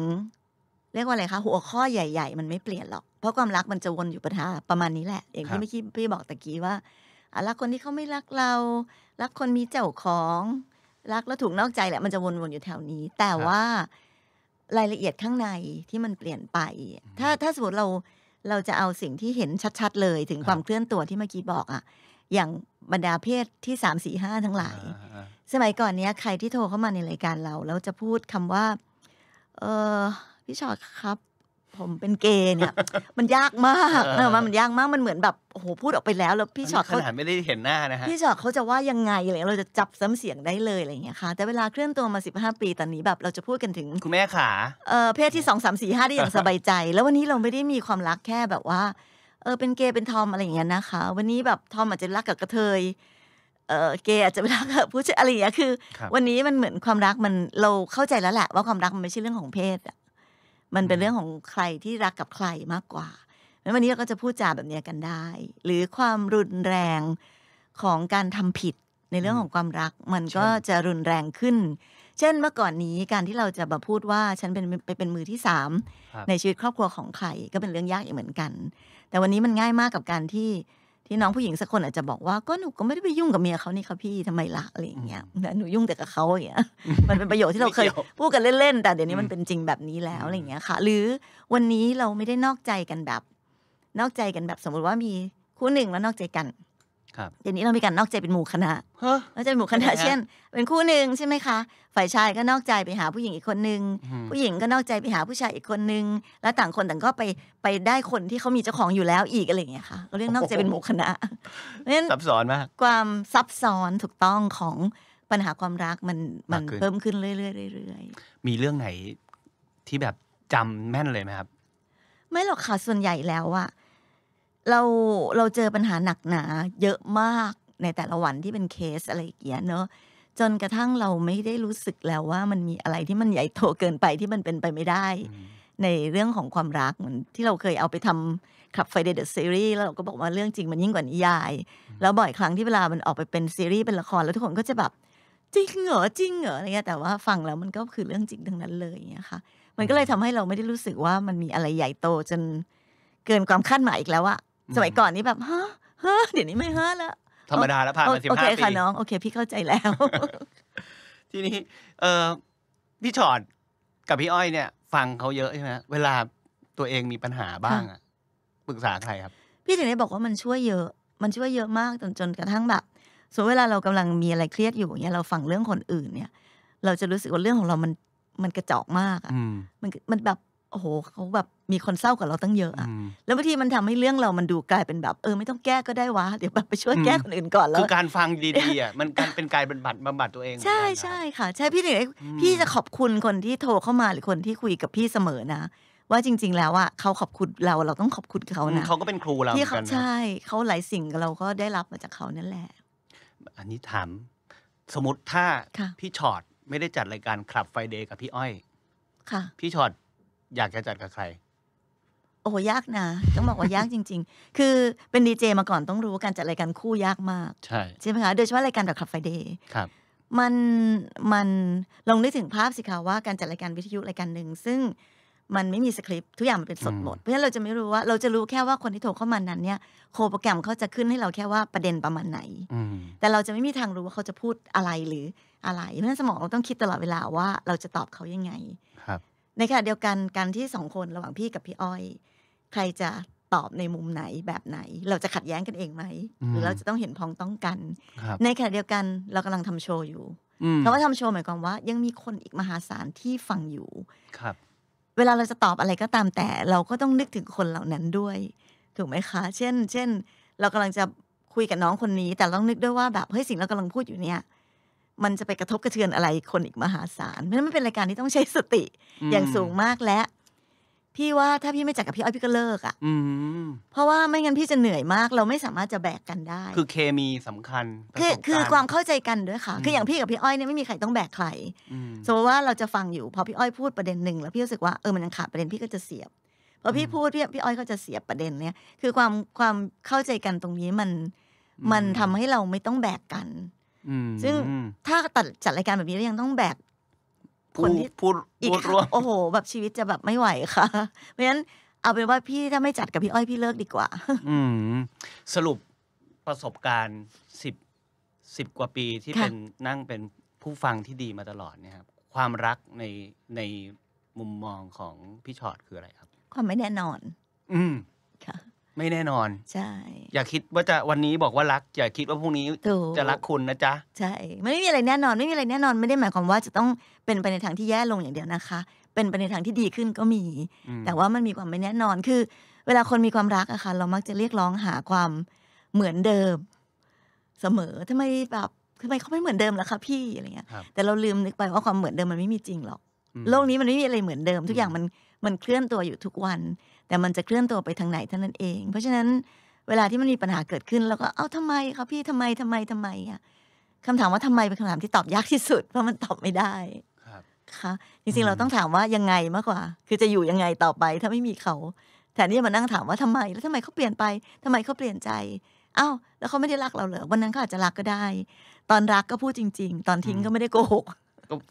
เรียกว่าอะไรคะหัวข้อใหญ่ ๆ มันไม่เปลี่ยนหรอกเพราะความรักมันจะวนอยู่ปัญหาประมาณนี้แหละอย่างที่เมื่อกี้พี่บอกตะกี้ว่ารักคนที่เขาไม่รักเรา รักคนมีเจ้าของ รักแล้วถูกนอกใจแหละ มันจะวน ๆ อยู่แถวนี้ แต่ว่ารายละเอียดข้างในที่มันเปลี่ยนไป ถ้าถ้าสมมติเราเราจะเอาสิ่งที่เห็นชัดๆ เลย ถึงความเคลื่อนตัวที่เมื่อกี้บอกอะอย่างบรรดาเพศที่สามสี่ห้าทั้งหลาย สมัยก่อนเนี้ย ใครที่โทรเข้ามาในรายการเรา แล้วจะพูดคำว่า เออพี่ชอดครับผมเป็นเกย์เนี่ยมันยากมากนะมันยากมากมันเหมือนแบบโอ้โหพูดออกไปแล้วแล้วพี่ช็อตเขาาไม่
ได้เห็นหน้านะฮะพี่ช็อ
ตเขาจะว่ายังไงอะไรเราจะจับซ้ำเสียงได้เลยอะไรอย่างเงี้ยค่ะแต่เวลาเคลื่อนตัวมา 15 ปีตอนนี้แบบเราจะพูดกันถึงคุณแม่ขาเออเพศที่สองสามสี่ห้าได้อย่างสบายใจ แล้ววันนี้เราไม่ได้มีความรักแค่แบบว่าเออเป็นเกย์เป็นทอมอะไรอย่างเงี้ยนะคะ วันนี้แบบทอมอาจจะรักกับกระเทยเออเกย์อาจจะไม่รักกับผู้ชายอะไรอย่างเงี้ยคือ วันนี้มันเหมือนความรักมันเราเข้าใจแล้วแหละว่าความรักมันไม่ใช่เรื่องของเพศอะมันเป็นเรื่องของใครที่รักกับใครมากกว่า แล้ววันนี้เราก็จะพูดจาแบบนี้กันได้ หรือความรุนแรงของการทำผิดในเรื่องของความรัก มันก็จะรุนแรงขึ้น เช่นเมื่อก่อนนี้การที่เราจะมาพูดว่าฉันเป็นไปเป็นมือที่สาม ในชีวิตครอบครัวของใคร ก็เป็นเรื่องยากอีกเหมือนกัน แต่วันนี้มันง่ายมากกับการที่ที่น้องผู้หญิงสักคนอาจจะบอกว่าก็หนูก็ไม่ได้ไปยุ่งกับเมียเขานี่คัะพี่ทำไมละอะไรอย่างเงี้ยหนูยุ่งแต่กับเขาอย่างเงี้ยมันเป็นประโยชน์ที่เราเคยพูดกันเล่นๆแต่เดี๋ยวนี้มันเป็นจริงแบบนี้แล้วอะไรอย่างเงี้ยค่ะ หรือวันนี้เราไม่ได้นอกใจกันแบบ นอกใจกันแบบสมมติว่ามีคู่หนึ่งแล้วนอกใจกันเดี๋ยวนี้เรามีการนอกใจเป็นหมู่คณะนอกใจหมู่คณะเช่น เป็นคู่หนึ่งใช่ไหมคะ ฝ่ายชายก็นอกใจไปหาผู้หญิงอีกคนนึง ผู้หญิงก็นอกใจไปหาผู้ชายอีกคนนึงแล้วต่างคนต่างก็ไปไปได้คนที่เขามีเจ้าของอยู่แล้วอีกอะไรอย่างเงี้ยค่ะ เราเรียกนอกใจเป็นหมู่คณะ เพราะฉะ
นั้นซับซ้อนมาก
ความซับซ้อนถูกต้องของปัญหาความรักมันมันเพิ่ม
ขึ้นเรื่อยๆเรื่อยๆมีเรื่องไหนที่แบบจำแม่นเลยไหมครับ
ไม่หรอกค่ะส่วนใหญ่แล้วอะเราเราเจอปัญหาหนักหนา เยอะมากในแต่ละวันที่เป็นเคสอะไรอย่างเงี้ยเนาะจนกระทั่งเราไม่ได้รู้สึกแล้วว่ามันมีอะไรที่มันใหญ่โตเกินไปที่มันเป็นไปไม่ได้ ในเรื่องของความรักเหมือนที่เราเคยเอาไปทำขับไฟเดอะซีรีส์แล้วเราก็บอกว่าเรื่องจริงมันยิ่งกว่านิยายแล้วบ่อยครั้งที่เวลามันออกไปเป็นซีรีส์เป็นละคร แล้วทุกคนก็จะแบบจริงเหรอ จริงเหรออะไรเงี้ยแต่ว่าฟังแล้วมันก็คือเรื่องจริงทั้งนั้นเลยเนี่ยค่ะมันก็เลยทำให้เราไม่ได้รู้สึกว่ามันมีอะไรใหญ่โตจนเกินความคาดหมายอีกแล้วอะสมัยก่อนนี่แบบฮะฮะเดี๋ยวนี้ไม่ฮะแล้ว
ธรรมดาแล้วผ่านมาสิบห้าปี โอเคค่ะน้อง โอ
เคพี่เข้าใจแล้ว ทีนี้
เออพี่ชอดกับพี่อ้อยเนี่ย ฟังเขาเยอะใช่ไหมเวลาตัวเองมีปัญหาบ้างอะปรึกษาใครครับ
พี่ถึงได้บอกว่ามันช่วยเยอะ มันช่วยเยอะมากจนจนกระทั่งแบบส่วนเวลาเรากำลังมีอะไรเครียดอยู่เนี่ยเราฟังเรื่องคนอื่น เนี่ย เราจะรู้สึกว่าเรื่องของเรา มันมันกระจอกมากอ่ะมันมันแบบโอ้โหเขาแบบมีคนเศร้ากับเราตั้งเยอะอะแล้วบางทีมันทำให้เรื่องเรามันดูกลายเป็นแบบเออ ไม่ต้องแก้ก็ได้วะเดี๋ยวแบบไปช่วยแก้คนอื่นก่อน แล้ว คือการฟังดีๆอ
่ะมันการเป็นกายบำบัดบำบัดตัวเอง ใช่
ใช่ค่ะใช่พี่นึงพี่จะขอบคุณคนที่โทรเข้ามาหรือคนที่คุยกับพี่เสมอนะ ว่าจริง ๆ แล้วอ่ะเขาขอบคุณเราเราต้องขอบคุณเขานะ เขา
ก็เป็นครูเราที่เขาใช่
เขาหลายสิ่งเราก็ได้รับมาจากเขานั่นแหละ
อันนี้ถามสมมติถ้า พี่ชอดไม่ได้จัดรายการคลับไฟเดย์กับพี่อ้อยค่ะ พี่ชอดอยากจะจัดกับใคร
โอ้ยากนะ ต้องบอกว่ายากจริงๆ คือเป็นดีเจ มาก่อนต้องรู้การจัดรายการคู่ยากมากใช่ใช่ไหมคะโดยเฉพาะรายการแบบคลับไฟเดย์ครับ มันมันลองนึกถึงภาพสิคะว่าการจัดรายการวิทยุรายการหนึ่งซึ่งมันไม่มีสคริปต์ทุกอย่างมันเป็นสดหมด เพราะฉะนั้นเราจะไม่รู้ว่าเราจะรู้แค่ว่าคนที่โทรเข้ามานั้นเนี่ยโคโปรแกรมเขาจะขึ้นให้เราแค่ว่าประเด็นประมาณไหนแต่เราจะไม่มีทางรู้ว่าเขาจะพูดอะไรหรืออะไรเพราะฉะนั้นสมองเราต้องคิดตลอดเวลาว่าเราจะตอบเขายังไง ครับในขณะเดียวกันการที่สองคนระหว่างพี่กับพี่อ้อย ใครจะตอบในมุมไหนแบบไหน เราจะขัดแย้งกันเองไหมหรือเราจะต้องเห็นพ้องต้องกัน ในขณะเดียวกันเรากำลังทำโชว์อยู่คำว่าทำโชว์หมายความว่า ยังมีคนอีกมหาศาลที่ฟังอยู่ครับ เวลาเราจะตอบอะไรก็ตามแต่ เราก็ต้องนึกถึงคนเหล่านั้นด้วย ถูกไหมคะ เช่น เช่น เรากำลังจะคุยกับน้องคนนี้แต่ต้องนึกด้วยว่าแบบเฮ้ยสิ่งเรากำลังพูดอยู่เนี่ยมันจะไปกระทบกระเทือนอะไรคนอีกมหาศาล เพราะนั้นมันเป็นรายการที่ต้องใช้สติอย่างสูงมากและพี่ว่าถ้าพี่ไม่จัดกับพี่อ้อยพี่ก็เลิกอ่ะเพราะว่าไม่งั้นพี่จะเหนื่อยมาก เราไม่สามารถจะแบกกันได้
คือเคมีสำคัญคือคือความ
เข้าใจกันด้วยค่ะ คืออย่างพี่กับพี่อ้อยเนี่ยไม่มีใครต้องแบกใครสมมติว่าเราจะฟังอยู่พอพี่อ้อยพูดประเด็นหนึ่งแล้วพี่รู้สึกว่าเออมันยังขาดประเด็นพี่ก็จะเสียบพอพี่พูดพี่พี่อ้อยก็จะเสียบประเด็นเนี่ยคือความความเข้าใจกันตรงนี้มันมันทำให้เราไม่ต้องแบกกันซึ่งถ้าตัดจัดรายการแบบนี้แล้วยังต้องแบกคนที่พูดอีกโอ้โหแบบชีวิตจะแบบไม่ไหวค่ะ เพราะฉะนั้นเอาเป็นว่าพี่ถ้าไม่จัดกับพี่อ้อยพี่เลิกดีกว่า
สรุปประสบการณ์สิบสิบกว่าปีที่เป็นนั่งเป็นผู้ฟังที่ดีมาตลอดเนี่ยครับความรักในในมุมมองของพี่ชอดคืออะไรครับ
ความไม่แน่นอน อืมไม่แน่นอน ใช่
อย่าคิดว่าจะวันนี้บอกว่ารักอย่าคิดว่าพรุ่งนี้จะรักคุณนะจ๊ะ
ใช่ไม่มีอะไรแน่นอน ไม่มีอะไรแน่นอนไม่ได้หมายความว่าจะต้องเป็นไปในทางที่แย่ลงอย่างเดียวนะคะ เป็นไปในทางที่ดีขึ้นก็มี แต่ว่ามันมีความไม่แน่นอนคือ เวลาคนมีความรักอะค่ะเรามักจะเรียกร้องหาความเหมือนเดิม เสมอทำไมแบบทำไมเขาไม่เหมือนเดิมล่ะคะพี่อะไรเงี้ยแต่เราลืมนึกไปว่าความเหมือนเดิมมันไม่มีจริงหรอก โลกนี้มันไม่มีอะไรเหมือนเดิม ทุกอย่างมันมันเคลื่อนตัวอยู่ทุกวันแต่มันจะเคลื่อนตัวไปทางไหนเท่านั้นเอง เพราะฉะนั้นเวลาที่มันมีปัญหาเกิดขึ้นเราก็เอ้าทำไมครับพี่ทำไมทำไมทำไมอ่ะ คำถามว่าทำไมเป็นคำถามที่ตอบยากที่สุด เพราะมันตอบไม่ได้ ครับค่ะจริงๆเราต้องถามว่ายังไงมากกว่า คือจะอยู่ยังไงต่อไปถ้าไม่มีเขา แทนที่มานั่งถามว่าทำไมแล้วทำไมเขาเปลี่ยนไปทำไมเขาเปลี่ยนใจ เอ้าแล้วเขาไม่ได้รักเราเหรอวันนั้นเขาอาจจะรักก็ได้ ตอนรักก็พูดจริง ๆ ตอนทิ้งก็ไม่ได้โกหก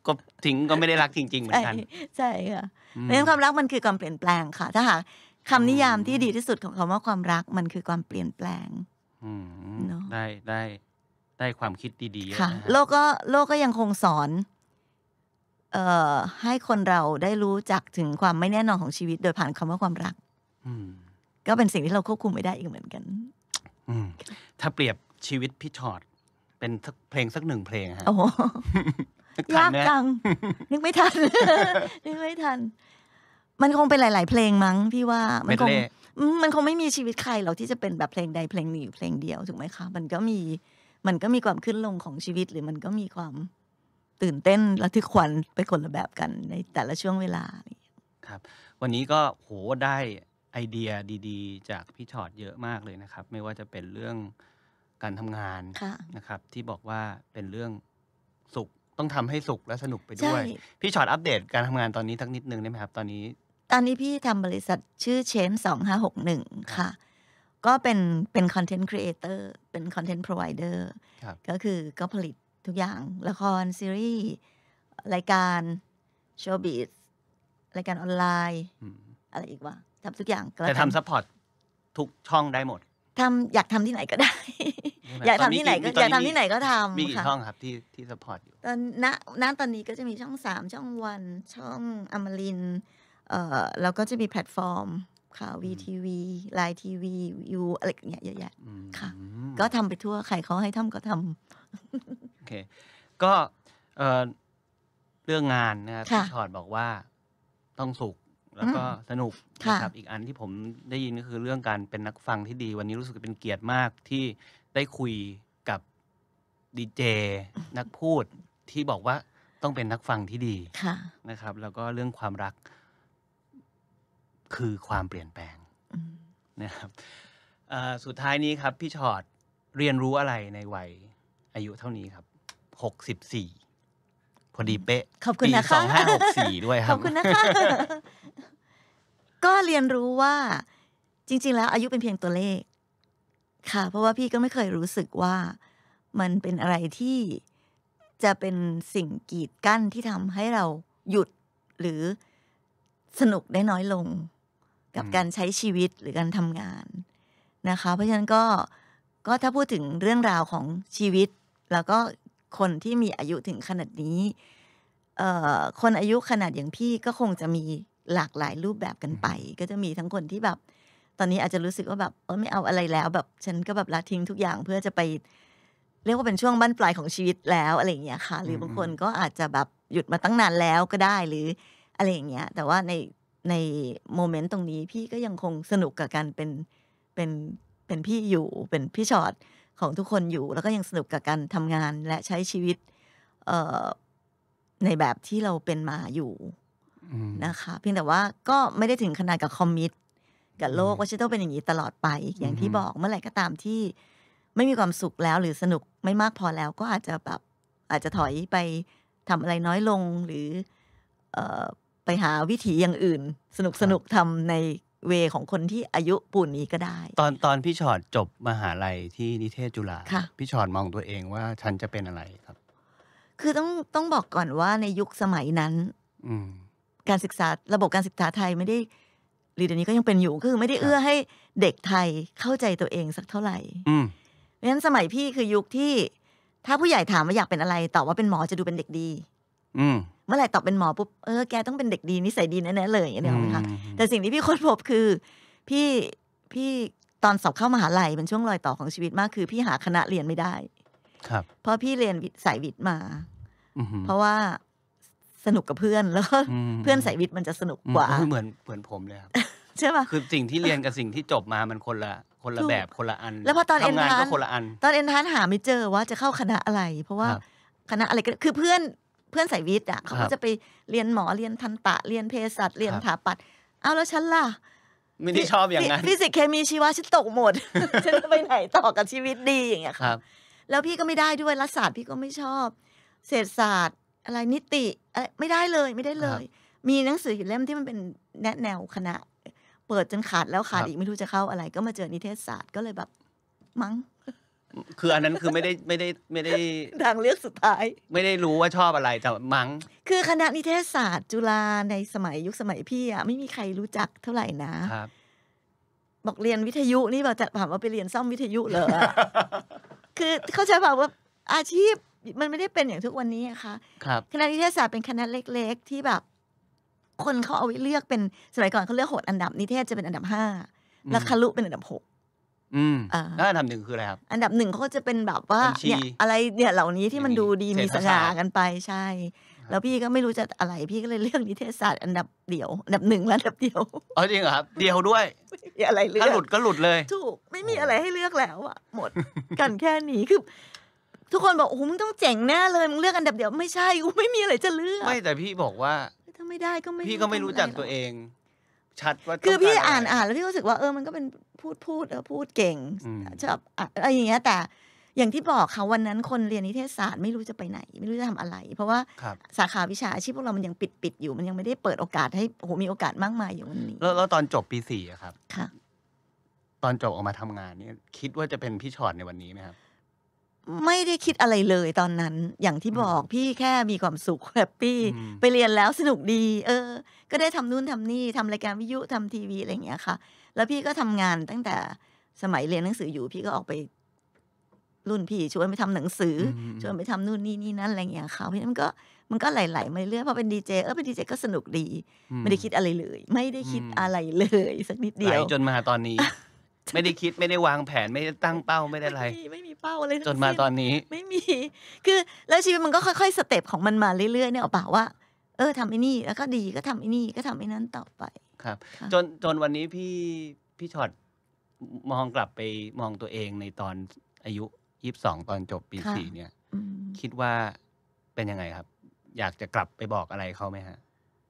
ก็ทิ้งก็ไม่ได้รักจริงๆเหมือนกัน ใช่ค่ะเพราะฉะนั้นความ
รักมันคือความเปลี่ยนแปลงค่ะ ถ้าหากคำนิยามที่ดีที่สุดของคำว่าความรักมันคือความเปลี่ยนแปลง
ได้ได้ได้ความคิดดีๆค่ะโลกก
็โลกก็ยังคงสอน เอ่อให้คนเราได้รู้จักถึงความไม่แน่นอนของชีวิตโดยผ่านคำว่าความรักก็เป็นสิ่งที่เราควบคุมไม่ได้อีกเหมือนกัน
ถ้าเปรียบชีวิตพี่ชอด เป็นเพลงสักหนึ่งเพลงฮะ
ยากจัง นึกไม่ทันนึกไม่ทันมันคงเป็นหลาย ๆเพลงมั้งพี่ว่ามันคงมันคงไม่มีชีวิตใครหรอกที่จะเป็นแบบเพลงใดเพลงหนึ่งเพลงเดียวถูกไหมคะมันก็มีมันก็มีความขึ้นลงของชีวิตหรือมันก็มีความตื่นเต้นระทึกขวัญไปคนละแบบกันในแต่ละช่วงเวลา
ครับ วันนี้ก็โหได้ไอเดียดี ๆ จากพี่ชอดเยอะมากเลยนะครับ ไม่ว่าจะเป็นเรื่องการทำงานนะครับ ที่บอกว่าเป็นเรื่องสุขต้องทำให้สุขและสนุกไปด้วยพี่ชอดอัปเดตการทำงานตอนนี้สักนิดนึงได้ไหมครับตอนนี้
ตอนนี้พี่ทำบริษัทชื่อเชนสองห้าหกหนึ่งค่ะ ก็เป็นเป็นคอนเทนต์ครีเอเตอร์ เป็นคอนเทนต์พรอวเดอร์ก็คือก็ผลิตทุกอย่าง ละครซีรีส์รายการโชว์บีทรายการออนไลน์ อะไรอีกวะทำทุกอย่างแต่ทำซ
ัพพอร์ตทุกช่องได้หมด
ทำอยากทำที่ไหนก็ได้
อยากทำที่ไหนก็อยากทำที่ไหนก็ทำมีกี่ช่องครับที่ที่ซัพพอร์ต
อยู่ตอนนั้นตอนนี้ก็จะมีช่องสามช่องวันช่องอมรินทร์แล้วก็จะมีแพลตฟอร์ม ค่ะวีทีวีไลน์ทีวียูอะไร่งเงี้ยเยอะแยะ ค่ะ ก็ทำไปทั่ว ใครเขาให้ทำก็ท
ำโอเค ก็เรื่องงานนะครับ พี่ชอดบอกว่า ต้องสุข แล้วก็สนุกนะครับ อีกอันที่ผมได้ยินก็คือเรื่องการเป็นนักฟังที่ดี วันนี้รู้สึกเป็นเกียรติมากที่ได้คุยกับดีเจนักพูดที่บอกว่าต้องเป็นนักฟังที่ดีนะครับ แล้วก็เรื่องความรักคือความเปลี่ยนแปลงนะครับสุดท้ายนี้ครับ พี่ชอดตเรียนรู้อะไรในวัยอายุเท่านี้ครับหกสิบสี่พอดีเป๊ะขอบคุณนะคะสองห้าหกสี่ด้วยครับ ขอบคุณนะคะ
ก็เรียนรู้ว่า จริง ๆ แล้ว อายุเป็นเพียงตัวเลข ค่ะ เพราะว่าพี่ก็ไม่เคยรู้สึกว่ามันเป็นอะไรที่จะเป็นสิ่งกีดกั้นที่ทำให้เราหยุดหรือสนุกได้น้อยลงกับการใช้ชีวิตหรือการทำงานนะคะ เพราะฉะนั้นก็ก็ถ้าพูดถึงเรื่องราวของชีวิต แล้วก็คนที่มีอายุถึงขนาดนี้คนอายุขนาดอย่างพี่ก็คงจะมีหลากหลายรูปแบบกันไป ก็จะมีทั้งคนที่แบบ ตอนนี้อาจจะรู้สึกว่าแบบเออไม่เอาอะไรแล้วแบบฉันก็แบบละทิ้งทุกอย่างเพื่อจะไปเรียกว่าเป็นช่วงบั้นปลายของชีวิตแล้วอะไรอย่างเงี้ยค่ะ หรือบางคนก็อาจจะแบบหยุดมาตั้งนานแล้วก็ได้หรืออะไรอย่างเงี้ยแต่ว่าในในโมเมนต์ตรงนี้พี่ก็ยังคงสนุกกับการ เป็นเป็นเป็นพี่อยู่เป็นพี่ชอ็อตของทุกคนอยู่ แล้วก็ยังสนุกกับการทำงานและใช้ชีวิตในแบบที่เราเป็นมาอยู่นะคะ เพียงแต่ว่าก็ไม่ได้ถึงขนาดกับคอมมิตกับโลกว่าจะต้องเป็นอย่างนี้ตลอดไป อย่างที่บอก เมื่อไหร่ก็ตามที่ไม่มีความสุขแล้วหรือสนุกไม่มากพอแล้วก็อาจจะแบบอาจจะถอยไปทำอะไรน้อยลงหรือไปหาวิถีอย่างอื่นสนุกสนุกทำในเวของคนที่อายุปุ่นนี้ก็ได้
ตอนตอนพี่ชอดจบมหาลัยที่นิเทศจุฬาพี่ชอดมองตัวเองว่าฉันจะเป็นอะไรครับ
คือต้องต้องบอกก่อนว่าในยุคสมัยนั้นการศึกษาระบบการศึกษาไทยไม่ได้หรือเดี๋ยวนี้ก็ยังเป็นอยู่ คือไม่ได้เอื้อให้เด็กไทยเข้าใจตัวเองสักเท่าไหร่เพราะฉะนั้นสมัยพี่คือยุคที่ ถ้าผู้ใหญ่ถามว่าอยากเป็นอะไรตอบว่าเป็นหมอจะดูเป็นเด็กดี อืเมื่อไหร่ตอบเป็นหมอปุ๊บเออแกต้องเป็นเด็กดีนิสัยดีแน่ๆเลยอย่างเนี้ยนะคะแต่สิ่งที่พี่ค้นพบคือพี่พี่ตอนสอบเข้ามหาลัยเป็นช่วงรอยต่อของชีวิตมากคือพี่หาคณะเรียนไม่ได้ ครับ เพราะพี่เรียนสายวิทย์มาเพราะว่าสนุกกับเพื่อน แล้วก็เพื่อนสายวิทย์มันจะสนุกกว่าเหมือน
เหมือนผมเลยครับใช่ป่ะคือสิ่งที่เรียนกับสิ่งที่จบมามันคนละ คนละแบบคนละอันแล้วพอตอนเอ็นทานก็คนละอัน ต
อนเอ็นทานหาไม่เจอว่าจะเข้าคณะอะไร เพราะว่าคณะอะไรก็คือเพื่อนเพื่อนสายวิทย์อ่ะ เขาก็จะไป เรียนหมอเรียนทันตะ เรียนเภสัชเรียนถาปัด เอาแล้วฉันล่ะไม่ได้ชอบอย่างนั้นฟิสิกส์เคมีชีวะฉันตกหมดฉันจะไปไหนต่อกับชีวิตดีอย่างเงี้ยครับ แล้วพี่ก็ไม่ได้ด้วยรัฐศาสตร์พี่ก็ไม่ชอบ เศรษฐศาสตร์อะไรนิติอะไรไม่ได้เลยไม่ได้เลย มีหนังสือหยูเล่มที่มันเป็นแนแนวคณะ เปิดจนขาดแล้วขาดอีกไม่รู้จะเข้าอะไร ก็มาเจอนิเทศศาสตร์ก็เลยแบบมั้ง
คืออันนั้นคือไม่ได้ไม่ได้ไม่ได้
ทางเลือกสุดท้าย
ไม่ได้รู้ว่าชอบอะไรแต่มัง้ง
คือคณะนิเทศศาสตร์ จุฬาในสมัยยุคสมัยพี่อ่ะไม่มีใครรู้จักเท่าไหร่นะครับบอกเรียนวิทยุนี่บอกจะถามว่าไปเรียนซ่อมวิทยุเหรอคือเขาใ้บอกว่าอาชีพมันไม่ได้เป็นอย่างทุกวันนี้คะครับคณะนิเทศศาสตร์เป็นคณะเล็ก ๆ ที่แบบ คนเขาเอาไว้เลือกเป็นสมัยก่อนเขาเลือกหดอันดับนิเทศจะเป็นอันดับห้าแล้วคลุเป็นอันดับหก
อืมแล้วอันดับหนึ่งคืออะไรครับ
อันดับหนึ่งเขาก็จะเป็นแบบว่า เนี่ย อะไรเนี่ยเหล่านี้ที่มันดูดีมีสง่ากันไปใช่ แล้วพี่ก็ไม่รู้จะอะไร พี่ก็เลยเลือกนิเทศศาสตร์อันดับเดียวอันดับหนึ่งแล้วอันดับเดียว
อ๋อจริงเหรอครับ เดียวด้วย
อะไรเลือกถ้าหลุดก็หลุดเลย ถูก ไม่มีอะไรให้เลือกแล้วอะหมด กันแค่นี้คือ ทุกคนบอกโอ้โหมึงต้องเจ๋งแน่เลยมึงเลือกอันดับเดียวไม่ใช่กูไม่มีอะไรจะเลือก ไม่
แต่พี่บอกว่าถ้าไม่ได้ก็ไม่พี่ก็ไม่รู้จักตัวเองชัดว่าคือพี่อ่านอ่าน
แล้วพี่รู้สึกว่าเออมันก็เป็นพูดพูดเออพูดเก่ง ชอบอะไรอย่างเงี้ยแต่ อย่างที่บอกเขาวันนั้นคนเรียนนิเทศศาสตร์ไม่รู้จะไปไหน ไม่รู้จะทำอะไร เพราะว่าสาขาวิชาอาชีพพวกเรามันยังปิดปิดอยู่ มันยังไม่ได้เปิดโอกาสให้โอ้โหมีโอกาสมากมายอยู่วันนี้
แล้วตอนจบปีสี่ครับค่ะตอนจบออกมาทำงานเนี่ย คิดว่าจะเป็นพี่ชอดในวันนี้ไหมครับ
ไม่ได้คิดอะไรเลยตอนนั้นอย่างที่บอกพี่แค่มีความสุขแฮปปี้ ไปเรียนแล้วสนุกดี เออ ก็ได้ทำนู่นทำนี่ ทำรายการวิทยุทำทีวีอะไรอย่างเงี้ยค่ะ แล้วพี่ก็ทำงานตั้งแต่สมัยเรียนหนังสืออยู่พี่ก็ออกไป รุ่นพี่ชวนไปทำหนังสือชวนไปทำนู่นนี่นี่นั่นอะไรอย่างเงี้ยค่ะเพราะฉะนั้นก็มันก็ไหลๆมาเรื่อยพอเป็นดีเจเออเป็นดีเจก็สนุกดี ไม่ได้คิดอะไรเลย ไม่ได้คิดอะไรเลยสักนิดเดียว
จนมาตอนนี้ไม่ได้คิดไม่ได้วางแผนไม่ได้ตั้งเป้าไม่ได้อะไร ไม่มีไม่มี
เป้าอะไรจนมาตอนนี้ ไม่มี คือแล้วชีวิตมันก็ค่อยๆ สเต็ปของมันมาเรื่อยๆ เนี่ยเอาเปล่าว่า เออทำไอ้นี่แล้วก็ดีก็ทำไอ้นี่ก็ทำไอ้นั้นต่อไป
ครับ จนจนวันนี้พี่พี่ช็อตมองกลับไปมองตัวเองในตอนอายุยี่สิบสองตอนจบปีสี่เนี่ย คิดว่าเป็นยังไงครับ อยากจะกลับไปบอก
อะไรเขาไหมฮะ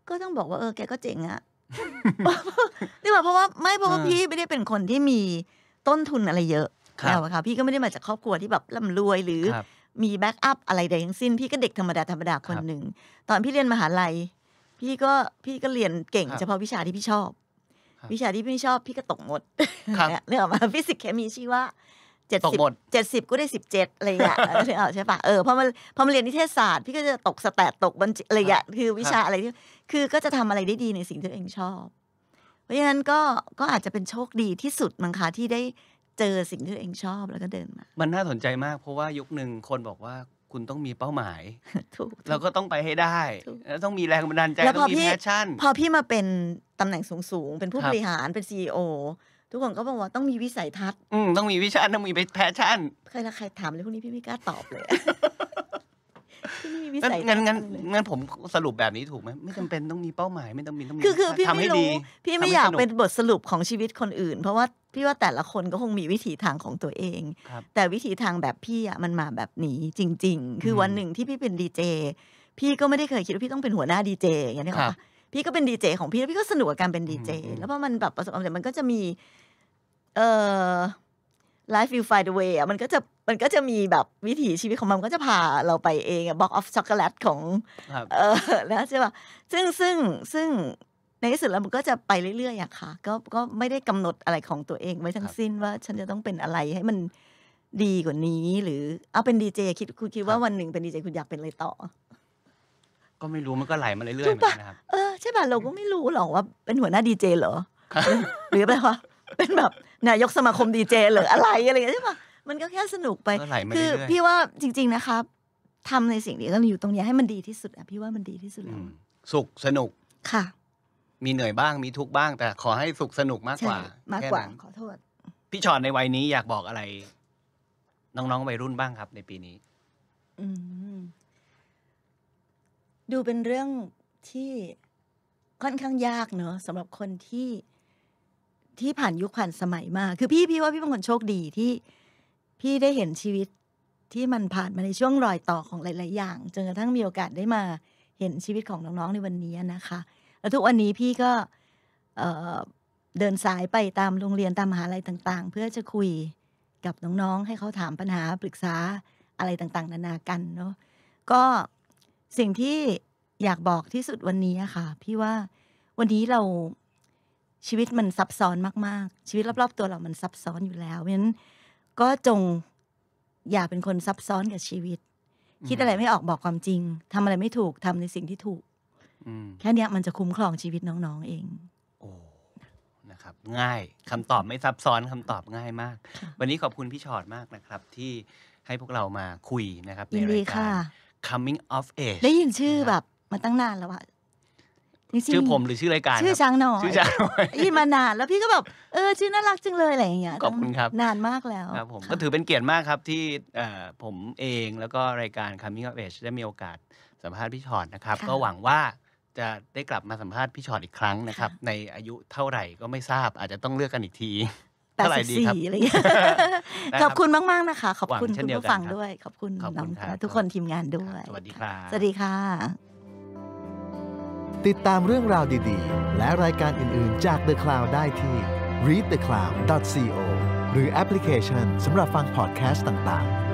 ก็ต้องบอกว่าเออแกก็เจ๋งอะนี่ว่าเพราะว่าไม่เพราะว่าพี่ไม่ได้เป็นคนที่มีต้นทุนอะไรเยอะแล้วค่ะพี่ก็ไม่ได้มาจากครอบครัวที่แบบร่ำรวยหรือมีแบ็กอัพอะไรใดทั้งสิ้นพี่ก็เด็กธรรมดาธรรมดาคนหนึ่งตอนพี่เรียนมหาลัย พี่ก็พี่ก็เรียนเก่งเฉพาะวิชาที่พี่ชอบ วิชาที่พี่ชอบพี่ก็ตกหมดเรื่องออกมาฟิสิกส์เคมีชีวะเจ็ดสิบเจ็ดสิบก็ได้สิบเจ็ดอะไรอย่างเงี้ยใช่ปะเออพอมาพอมาเรียนนิเทศศาสตร์ พี่ก็จะตกสแตตตกบัญชีอะไรอย่างคือวิชาอะไรที่คือก็จะทำอะไรได้ดีในสิ่งที่ตัวเองชอบ เพราะฉะนั้นก็ก็อาจจะเป็นโชคดีที่สุดมั้งคะที่ได้เจอสิ่งที่ตัวเองชอบแล้วก็เดินมา
มันน่าสนใจมากเพราะว่ายุคหนึ่งคนบอกว่าคุณต้องมีเป้าหมาย ถูกเราก็ต้องไปให้ได้แล้วต้องมีแรงบันดาลใจต้องมีแพชชั่นพอพ
ี่มาเป็นตำแหน่งสูงๆเป็นผู้บริหารเป็นซีอโอทุกคนก็บอกว่าต้องมีวิสัยทัศน์ อืม ต้อง
มีวิชั่นต้องมีแพชชั่นใครละใครถามเลยพวกนี้พี่ไม่กล้าตอบเลยพี่ิังั้นงั้นเงั้นผมสรุปแบบนี้ถูกไหมไม่จำเป็น
ต้องมีเป้าหมายไม่
ต้องมีต้องมีคือคือพี่ไม่รู้พี่ไม่อยากเป็น
บทสรุปของชีวิตคนอื่น เพราะว่าพี่ว่าแต่ละคนก็คงมีวิถีทางของตัวเอง แต่วิธีทางแบบพี่อ่ะมันมาแบบนี้จริง ๆคือวันหนึ่งที่พี่เป็นดีเจพี่ก็ไม่ได้เคยคิดว่าพี่ต้องเป็นหัวหน้าดีเจอย่างนี้ค่อะพี่ก็เป็นดีเจของพี่แล้วพี่ก็สนุกกับการเป็นดีเจแล้วพอมันแบบประสบความสำเร็จมันก็จะมีเอ่อ life you find the way อ่ะมันก็จะมันก็จะมีแบบวิถีชีวิตของมันก็จะพาเราไปเองอ่ะ box of chocolate ของเออแล้วใช่ป่ะซึ่งซึ่งซึ่งในที่สุดแล้วมันก็จะไปเรื่อยๆอะค่ะก็ก็ไม่ได้กำหนดอะไรของตัวเอง ไว้ทั้งสิ้นว่าฉันจะต้องเป็นอะไรให้มันดีกว่านี้ หรือเอาเป็นดีเจคิดคุณคิดว่าวันหนึ่งเป็นดีเจคุณอยากเป็นอะไรต่อ
ก็ไม่รู้ มันก็ไหลมาเรื่อยๆใช่
ือนะครับเออใช่ป่ะเราก็ไม่รู้หรอกว่าเป็นหัวหน้าดีเจ เหรอหรือไปวะเป็นแบบนายกสมาคมดีเจ เหรออะไรอะไรอย่างเงี้ยใช่ป่ะมันก็แค่สนุกไปคือ พี่ว่าจริง ๆนะครับ ทำในสิ่งนีต้องอยู่ตรงนี้ให้มันดีที่สุดอ่ะพี่ว่ามันดีที่สุดแล้วสุข สนุกค่ะ
มีเหนื่อยบ้างมีทุกบ้าง แต่ขอให้สุขสนุกมากกว่ามากกว่าขอโทษพี่ชอนในวัยนี้อยากบอกอะไร น้องๆวัยรุ่นบ้างครับในปีนี้
อืดูเป็นเรื่องที่ค่อนข้างยากเนอะสำหรับคนที่ที่ผ่านยุคผ่านสมัยมาคือพี่พี่ว่าพี่เป็นคนโชคดีที่พี่ได้เห็นชีวิตที่มันผ่านมาในช่วงรอยต่อของหลายๆอย่างจนกระทั่งมีโอกาสได้มาเห็นชีวิตของน้องๆในวันนี้นะคะ แล้วทุกวันนี้พี่ก็เเดินสายไปตามโรงเรียนตามมหาลัยต่าง ๆ เพื่อจะคุยกับน้องๆให้เขาถามปัญหาปรึกษาอะไรต่าง ๆ นานากันเนาะก็สิ่งที่อยากบอกที่สุดวันนี้อะค่ะ พี่ว่าวันนี้เราชีวิตมันซับซ้อนมากๆ ชีวิตรอบๆ ตัวเรามันซับซ้อนอยู่แล้วเพราะฉะนั้น ก็จงอย่าเป็นคนซับซ้อนกับชีวิต คิดอะไรไม่ออกบอกความจริง ทำอะไรไม่ถูกทำในสิ่งที่ถูกแค่นี้มันจะคุ้มครองชีวิตน้องๆเอง
โอ้นะครับ ง่ายคำตอบไม่ซับซ้อนคำตอบง่ายมาก วันนี้ขอบคุณพี่ชอดมากนะครับ ที่ให้พวกเรามาคุยนะครับในรายการ coming of age ได้
ยินชื่อแบบมาตั้งนานแล้วอะชื่อผมหรือ
ชื่อรายการชื่อช้าง
น้อยชื่อช้างน่อยยี่มานาน แล้วพี่ก็แบบเออ ชื่อน่ารักจังเลยอะไรอย่างเงี้ยขอบคุณครับนานมากแล้วคร
ับผมก็ถือเป็นเกียรติมากครับ ที่ผมเองแล้วก็รายการ coming of age ได้มีโอกาสสัมภาษณ์พี่ชอดนะครับ ก็หวังว่าจะได้กลับมาสัมภาษณ์พี่ชอดอีกครั้งนะครับ ในอายุเท่าไหร่ก็ไม่ทราบอาจจะต้องเลือกกันอีกทีปดสิบสี่ีครอะไรเงี้ยขอบคุณมากมากนะคะ ขอบคุณคุณผู้ฟัง
ด้วย ขอบคุณน้องทุกคนทีมงานด้วยสวัสดีค่ะสวัสดีค่ะ
ติดตามเรื่องราวดีๆ และรายการอื่นๆ จาก The Cloud ได้ที่ readthecloud.co หรือแอปพลิเคชันสำหรับฟังพอดแคสต์ต่างๆ